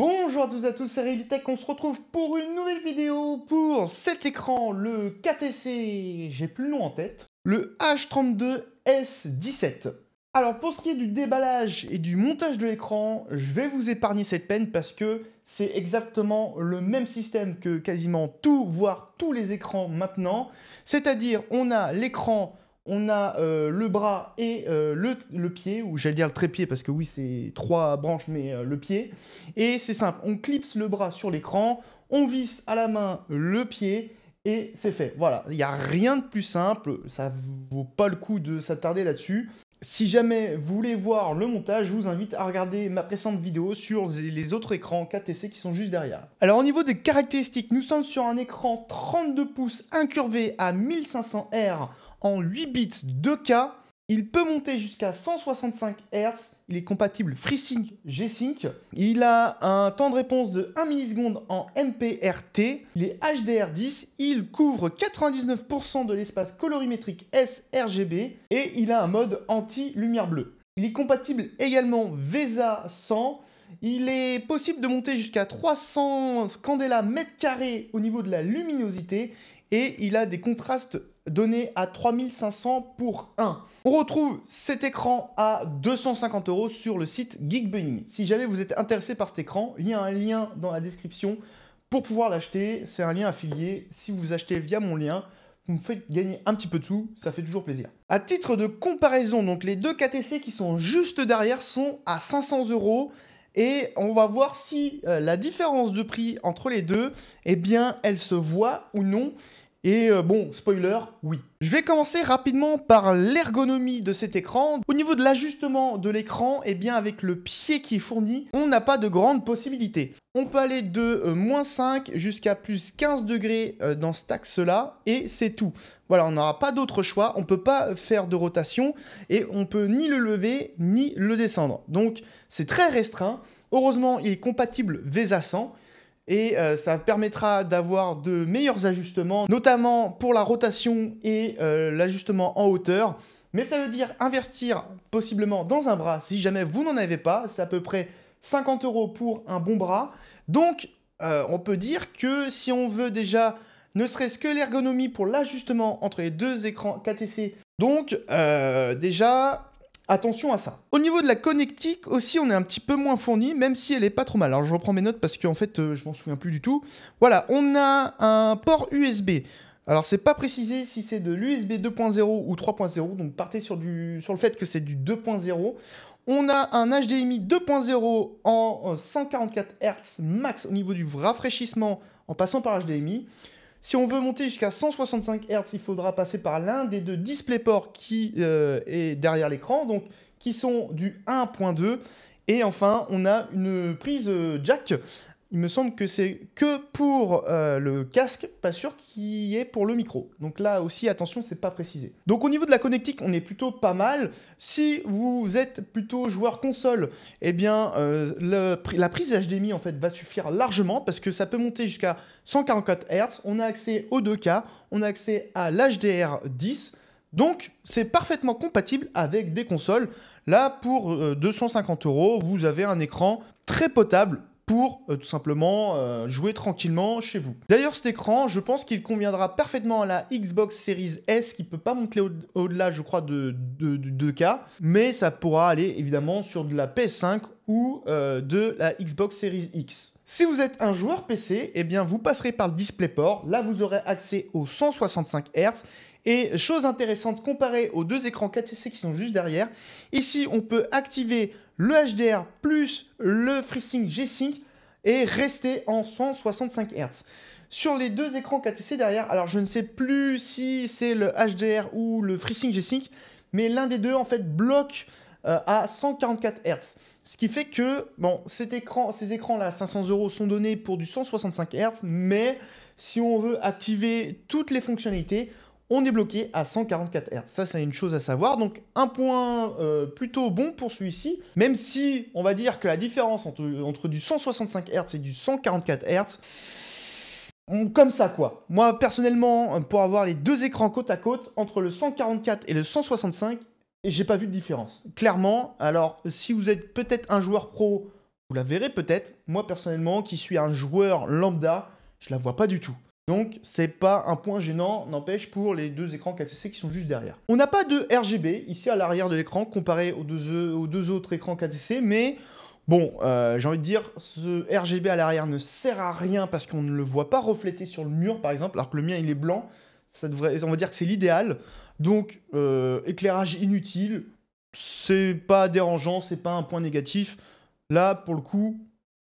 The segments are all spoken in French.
Bonjour à tous et à tous, c'est Realitech, on se retrouve pour une nouvelle vidéo pour cet écran, le KTC, j'ai plus le nom en tête, le H32S17. Alors pour ce qui est du déballage et du montage de l'écran, je vais vous épargner cette peine parce que c'est exactement le même système que quasiment tout, voire tous les écrans maintenant. C'est-à-dire on a l'écran on a euh, le bras et euh, le, pied, ou j'allais dire le trépied parce que oui, c'est trois branches, mais euh, le pied. Et c'est simple, on clipse le bras sur l'écran, on visse à la main le pied. Et c'est fait, voilà, il n'y a rien de plus simple, ça vaut pas le coup de s'attarder là-dessus. Si jamais vous voulez voir le montage, je vous invite à regarder ma précédente vidéo sur les autres écrans KTC qui sont juste derrière. Alors au niveau des caractéristiques, nous sommes sur un écran 32 pouces incurvé à 1500 R en 8 bits 2K il peut monter jusqu'à 165 Hz, il est compatible FreeSync G-Sync, il a un temps de réponse de 1 milliseconde en MPRT, il est HDR10, il couvre 99% de l'espace colorimétrique sRGB et il a un mode anti-lumière bleue. Il est compatible également VESA 100, il est possible de monter jusqu'à 300 candela mètres carrés au niveau de la luminosité et il a des contrastes donné à 3500 pour 1. On retrouve cet écran à 250 euros sur le site Geekbuying. Si jamais vous êtes intéressé par cet écran, il y a un lien dans la description pour pouvoir l'acheter. C'est un lien affilié. Si vous achetez via mon lien, vous me faites gagner un petit peu de sous, ça fait toujours plaisir. À titre de comparaison, donc les deux KTC qui sont juste derrière sont à 500 euros et on va voir si euh, la différence de prix entre les deux, eh bien, elle se voit ou non. Et euh, bon, spoiler, oui. Je vais commencer rapidement par l'ergonomie de cet écran. Au niveau de l'ajustement de l'écran, et eh bien avec le pied qui est fourni, on n'a pas de grandes possibilités. On peut aller de euh, moins 5 jusqu'à plus 15 degrés euh, dans cet axe-là, et c'est tout. Voilà, on n'aura pas d'autre choix, on ne peut pas faire de rotation, et on peut ni le lever, ni le descendre. Donc c'est très restreint. Heureusement, il est compatible VESA 100, et euh, ça permettra d'avoir de meilleurs ajustements, notamment pour la rotation et euh, l'ajustement en hauteur. Mais ça veut dire investir possiblement dans un bras si jamais vous n'en avez pas. C'est à peu près 50 euros pour un bon bras. Donc euh, on peut dire que si on veut déjà ne serait-ce que l'ergonomie pour l'ajustement entre les deux écrans KTC, donc déjà Attention à ça. Au niveau de la connectique aussi, on est un petit peu moins fourni, même si elle est pas trop mal. Alors je reprends mes notes parce qu'en fait, euh, je m'en souviens plus du tout. Voilà, on a un port USB. Alors c'est pas précisé si c'est de l'USB 2.0 ou 3.0, donc partez sur, du, sur le fait que c'est du 2.0. On a un HDMI 2.0 en 144 euh, Hz max au niveau du rafraîchissement en passant par HDMI. Si on veut monter jusqu'à 165 Hz, il faudra passer par l'un des deux DisplayPort qui euh, est derrière l'écran, donc qui sont du 1.2. Et enfin, on a une prise euh, jack il me semble que c'est que pour euh, le casque, pas sûr qu'il y ait pour le micro. Donc là aussi, attention, c'est pas précisé. Donc au niveau de la connectique, on est plutôt pas mal. Si vous êtes plutôt joueur console, eh bien euh, la prise HDMI en fait va suffire largement parce que ça peut monter jusqu'à 144 Hz. On a accès au 2K, on a accès à l'HDR10. Donc, c'est parfaitement compatible avec des consoles. Là, pour 250 euh, euros, vous avez un écran très potable, pour euh, tout simplement euh, jouer tranquillement chez vous. D'ailleurs cet écran, je pense qu'il conviendra parfaitement à la Xbox Series S qui peut pas monter au-delà je crois de, 2K, mais ça pourra aller évidemment sur de la PS5 ou euh, de la Xbox Series X. Si vous êtes un joueur PC, et eh bien vous passerez par le DisplayPort. Là, vous aurez accès aux 165 Hz. Et chose intéressante comparé aux deux écrans 4C qui sont juste derrière, ici on peut activer le HDR plus le FreeSync G-Sync est resté en 165 Hz. Sur les deux écrans KTC derrière, alors je ne sais plus si c'est le HDR ou le FreeSync G-Sync, mais l'un des deux en fait bloque euh, à 144 Hz. Ce qui fait que bon, ces écrans-là, 500 euros, sont donnés pour du 165 Hz, mais si on veut activer toutes les fonctionnalités, on est bloqué à 144 Hz. Ça, c'est une chose à savoir. Donc, un point euh, plutôt bon pour celui-ci, même si on va dire que la différence entre, entre du 165 Hz et du 144 Hz, comme ça quoi. Moi personnellement, pour avoir les deux écrans côte à côte, entre le 144 et le 165, j'ai pas vu de différence. Clairement, alors si vous êtes peut-être un joueur pro, vous la verrez peut-être. Moi personnellement, qui suis un joueur lambda, je la vois pas du tout. Donc, c'est pas un point gênant, n'empêche, pour les deux écrans KTC qui sont juste derrière. On n'a pas de RGB ici à l'arrière de l'écran comparé aux deux, aux deux autres écrans KTC, mais Bon, euh, j'ai envie de dire, ce RGB à l'arrière ne sert à rien parce qu'on ne le voit pas reflété sur le mur, par exemple, alors que le mien, il est blanc. Ça devrait, on va dire que c'est l'idéal. Donc, euh, éclairage inutile, c'est pas dérangeant, c'est pas un point négatif. Là, pour le coup,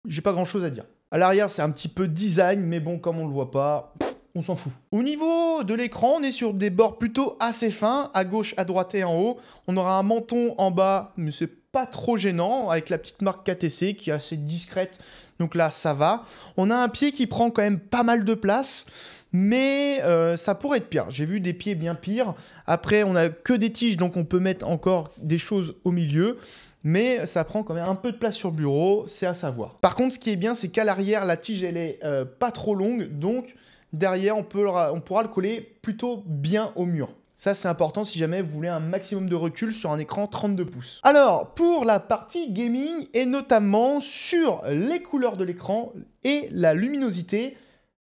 j'ai pas grand-chose à dire. À l'arrière, c'est un petit peu design, mais bon, comme on le voit pas, on s'en fout. Au niveau de l'écran, on est sur des bords plutôt assez fins, à gauche, à droite et en haut. On aura un menton en bas, mais c'est pas trop gênant, avec la petite marque KTC qui est assez discrète, donc là ça va. On a un pied qui prend quand même pas mal de place mais euh, ça pourrait être pire. J'ai vu des pieds bien pires. Après, on n'a que des tiges, donc on peut mettre encore des choses au milieu. Mais ça prend quand même un peu de place sur le bureau, c'est à savoir. Par contre, ce qui est bien, c'est qu'à l'arrière, la tige, elle est euh, pas trop longue, donc derrière, on, peut, on pourra le coller plutôt bien au mur. Ça, c'est important si jamais vous voulez un maximum de recul sur un écran 32 pouces. Alors, pour la partie gaming, et notamment sur les couleurs de l'écran et la luminosité,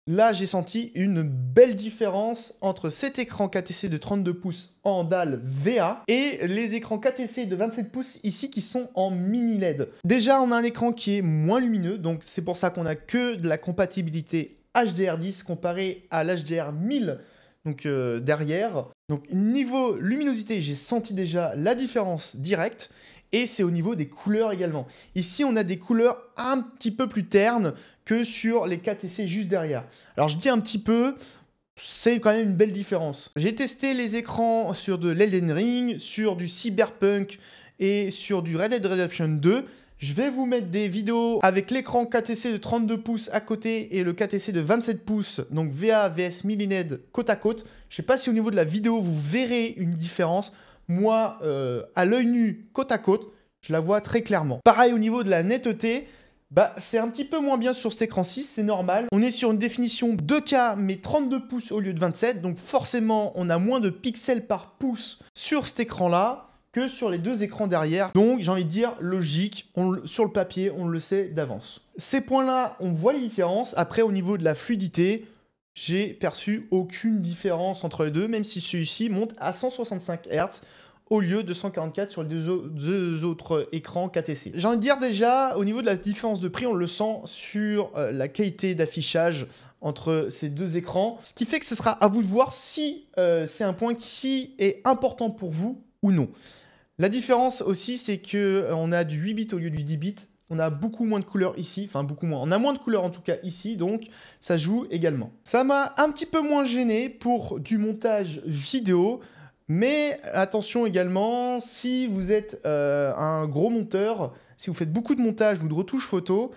là j'ai senti une belle différence entre cet écran KTC de 32 pouces en dalle VA et les écrans KTC de 27 pouces ici qui sont en mini LED. Déjà on a un écran qui est moins lumineux donc c'est pour ça qu'on a que de la compatibilité HDR10 comparé à l'HDR 1000 donc euh, derrière. Donc niveau luminosité, j'ai senti déjà la différence directe et c'est au niveau des couleurs également. Ici, on a des couleurs un petit peu plus ternes que sur les KTC juste derrière. Alors je dis un petit peu, c'est quand même une belle différence. J'ai testé les écrans sur de l'Elden Ring, sur du Cyberpunk et sur du Red Dead Redemption 2. Je vais vous mettre des vidéos avec l'écran KTC de 32 pouces à côté et le KTC de 27 pouces, donc VA, VS, Millined côte à côte. Je ne sais pas si au niveau de la vidéo vous verrez une différence moi, euh, à l'œil nu, côte à côte, je la vois très clairement. Pareil au niveau de la netteté, bah, c'est un petit peu moins bien sur cet écran-ci, c'est normal. On est sur une définition 2K mais 32 pouces au lieu de 27, donc forcément on a moins de pixels par pouce sur cet écran-là que sur les deux écrans derrière. Donc j'ai envie de dire logique, sur le papier on le sait d'avance. Ces points-là, on voit les différences. Après au niveau de la fluidité, j'ai perçu aucune différence entre les deux, même si celui-ci monte à 165 Hz au lieu de 144 sur les deux, autres écrans KTC. J'ai envie de dire déjà, au niveau de la différence de prix, on le sent sur euh, la qualité d'affichage entre ces deux écrans, ce qui fait que ce sera à vous de voir si euh, c'est un point qui est important pour vous ou non. La différence aussi, c'est qu'on euh, a du 8 bits au lieu du 10 bits, on a beaucoup moins de couleurs ici, enfin beaucoup moins, on a moins de couleurs en tout cas ici, donc ça joue également. Ça m'a un petit peu moins gêné pour du montage vidéo, mais attention également, si vous êtes euh, un gros monteur, si vous faites beaucoup de montage ou de retouches photo,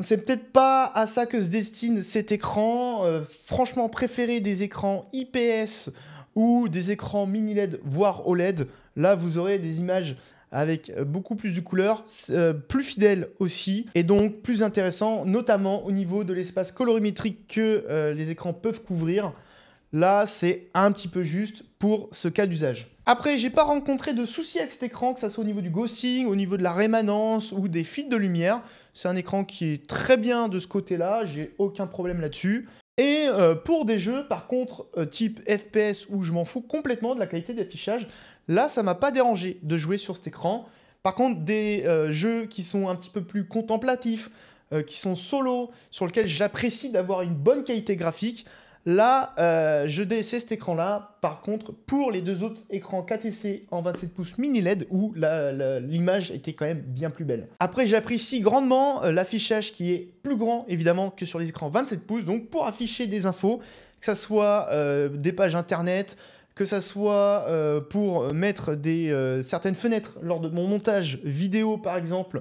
c'est peut-être pas à ça que se destine cet écran. Euh, franchement, préférez des écrans IPS ou des écrans mini LED, voire OLED. Là, vous aurez des images avec beaucoup plus de couleurs, euh, plus fidèle aussi, et donc plus intéressant, notamment au niveau de l'espace colorimétrique que euh, les écrans peuvent couvrir. Là, c'est un petit peu juste pour ce cas d'usage. Après, j'ai pas rencontré de soucis avec cet écran, que ce soit au niveau du ghosting, au niveau de la rémanence ou des fuites de lumière. C'est un écran qui est très bien de ce côté-là, j'ai aucun problème là-dessus. Et euh, pour des jeux, par contre, euh, type FPS où je m'en fous complètement de la qualité d'affichage, là, ça m'a pas dérangé de jouer sur cet écran. Par contre, des euh, jeux qui sont un petit peu plus contemplatifs, qui sont solo, sur lesquels j'apprécie d'avoir une bonne qualité graphique, Là, euh, je délaissais cet écran-là. Par contre, pour les deux autres écrans KTC en 27 pouces mini LED, où l'image était quand même bien plus belle. Après, j'apprécie grandement euh, l'affichage qui est plus grand, évidemment, que sur les écrans 27 pouces. Donc, pour afficher des infos, que ce soit euh, des pages internet, que ce soit pour mettre certaines fenêtres lors de mon montage vidéo, par exemple,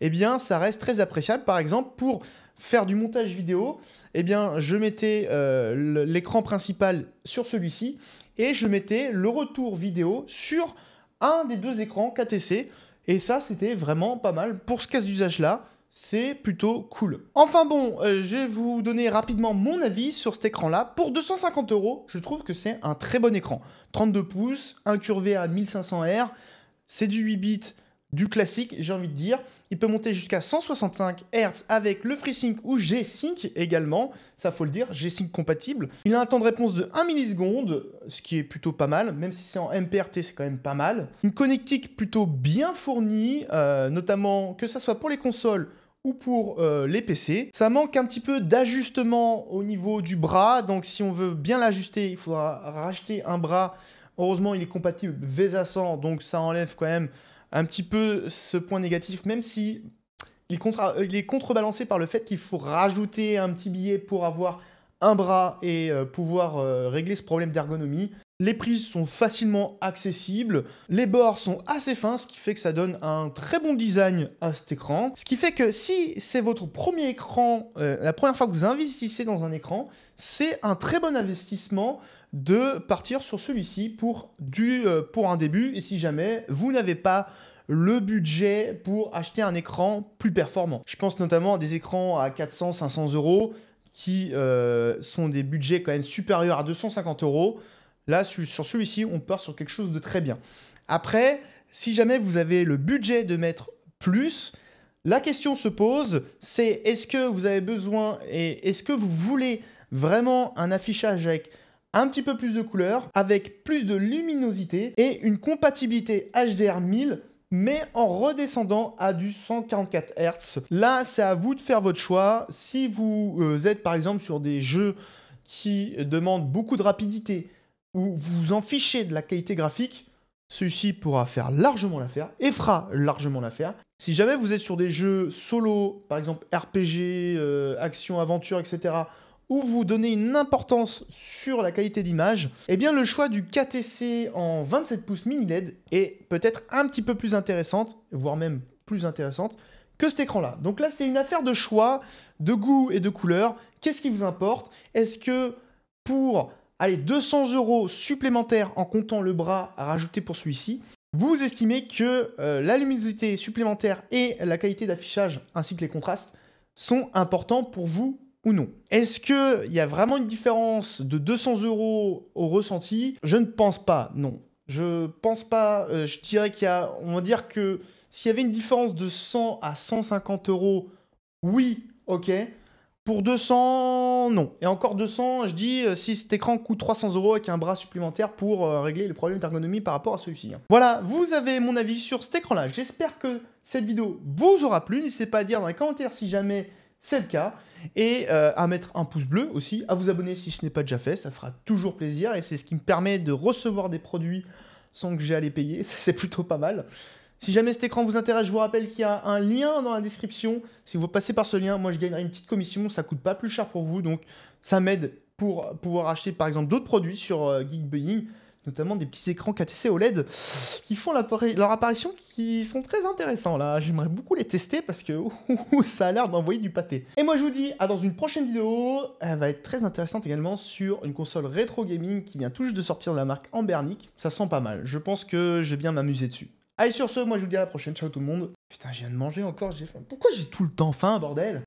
eh bien, ça reste très appréciable. Par exemple, pour faire du montage vidéo, eh bien, je mettais euh, l'écran principal sur celui-ci et je mettais le retour vidéo sur un des deux écrans KTC. Et ça, c'était vraiment pas mal pour ce cas d'usage-là. C'est plutôt cool. Enfin bon, euh, je vais vous donner rapidement mon avis sur cet écran-là. Pour 250 euros, je trouve que c'est un très bon écran. 32 pouces, incurvé à 1500 R, c'est du 8 bits du classique, j'ai envie de dire. Il peut monter jusqu'à 165 Hz avec le FreeSync ou G-Sync également, ça faut le dire, G-Sync compatible. Il a un temps de réponse de 1 milliseconde, ce qui est plutôt pas mal, même si c'est en MPRT, c'est quand même pas mal. Une connectique plutôt bien fournie, euh, notamment que ce soit pour les consoles ou pour euh, les PC. Ça manque un petit peu d'ajustement au niveau du bras, donc si on veut bien l'ajuster, il faudra racheter un bras. Heureusement, il est compatible VESA 100, donc ça enlève quand même un petit peu ce point négatif, même si il est, contrebalancé par le fait qu'il faut rajouter un petit billet pour avoir un bras et euh, pouvoir euh, régler ce problème d'ergonomie. Les prises sont facilement accessibles, les bords sont assez fins, ce qui fait que ça donne un très bon design à cet écran. Ce qui fait que si c'est votre premier écran, euh, la première fois que vous investissez dans un écran, c'est un très bon investissement de partir sur celui-ci pour, euh, pour un début. Et si jamais vous n'avez pas le budget pour acheter un écran plus performant. Je pense notamment à des écrans à 400, 500 euros qui euh, sont des budgets quand même supérieurs à 250 euros. Là, sur, celui-ci, on part sur quelque chose de très bien. Après, si jamais vous avez le budget de mettre plus, la question se pose, c'est est-ce que vous avez besoin et est-ce que vous voulez vraiment un affichage avec un petit peu plus de couleurs, avec plus de luminosité et une compatibilité HDR 1000 mais en redescendant à du 144 Hz. Là, c'est à vous de faire votre choix. Si vous euh, êtes par exemple sur des jeux qui demandent beaucoup de rapidité, où vous en fichez de la qualité graphique, celui-ci pourra faire largement l'affaire et fera largement l'affaire. Si jamais vous êtes sur des jeux solo, par exemple RPG, euh, action, aventure, etc., où vous donnez une importance sur la qualité d'image, eh bien le choix du KTC en 27 pouces mini LED est peut-être un petit peu plus intéressante, voire même plus intéressante que cet écran-là. Donc là, c'est une affaire de choix, de goût et de couleur. Qu'est-ce qui vous importe Est-ce que pour allez, 200 euros supplémentaires en comptant le bras à rajouter pour celui-ci, vous estimez que euh, la luminosité supplémentaire et la qualité d'affichage ainsi que les contrastes sont importants pour vous ou non. Est-ce qu'il y a vraiment une différence de 200 euros au ressenti Je ne pense pas, non. Je pense pas, euh, je dirais qu'il y a, on va dire que s'il y avait une différence de 100 à 150 euros, oui, ok. Pour 200, non. Et encore 200, je dis euh, si cet écran coûte 300 euros avec un bras supplémentaire pour euh, régler le problème d'ergonomie par rapport à celui-ci. Hein. Voilà, vous avez mon avis sur cet écran-là. J'espère que cette vidéo vous aura plu. N'hésitez pas à dire dans les commentaires si jamais c'est le cas. Et euh, à mettre un pouce bleu aussi, à vous abonner si ce n'est pas déjà fait, ça fera toujours plaisir. Et c'est ce qui me permet de recevoir des produits sans que j'ai à les payer. C'est plutôt pas mal. Si jamais cet écran vous intéresse, je vous rappelle qu'il y a un lien dans la description. Si vous passez par ce lien, moi je gagnerai une petite commission, ça coûte pas plus cher pour vous, donc ça m'aide pour pouvoir acheter par exemple d'autres produits sur euh, Geekbuying, notamment des petits écrans KTC OLED qui font leur apparition qui sont très intéressants là. J'aimerais beaucoup les tester parce que ça a l'air d'envoyer du pâté. Et moi je vous dis à dans une prochaine vidéo, elle va être très intéressante également sur une console rétro gaming qui vient tout juste de sortir de la marque Ambernic. Ça sent pas mal, je pense que je vais bien m'amuser dessus. Allez, sur ce, moi je vous dis à la prochaine. Ciao tout le monde. Putain, je viens de manger encore, j'ai faim. Pourquoi j'ai tout le temps faim, bordel